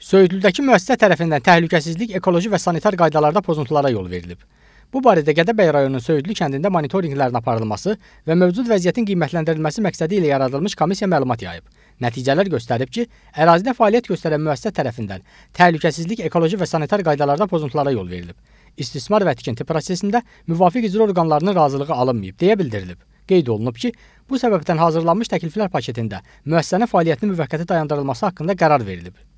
Söyüdlüdəki müəssisə tərəfindən təhlükəsizlik, ekoloji və sanitar qaydalarda pozuntulara yol verilib. Bu barədə Gədəbəy rayonunun Söyüdlü kəndində monitorinqlərin aparılması və mövcud vəziyyətin qiymətləndirilməsi məqsədi ilə yaradılmış komissiya məlumat yayıb. Nəticələr göstərib ki, ərazidə fəaliyyət göstərən müəssisə tərəfindən təhlükəsizlik, ekoloji və sanitar qaydalarda pozuntulara yol verilib. İstismar və tikinti prosesində müvafiq icra orqanlarının razılığı alınmayıb, deyə bildirilib. Qeyd olunub ki, bu səbəbdən hazırlanmış təkliflər paketində müəssisənin fəaliyyətinin müvəqqəti dayandırılması haqqında qərar verilib.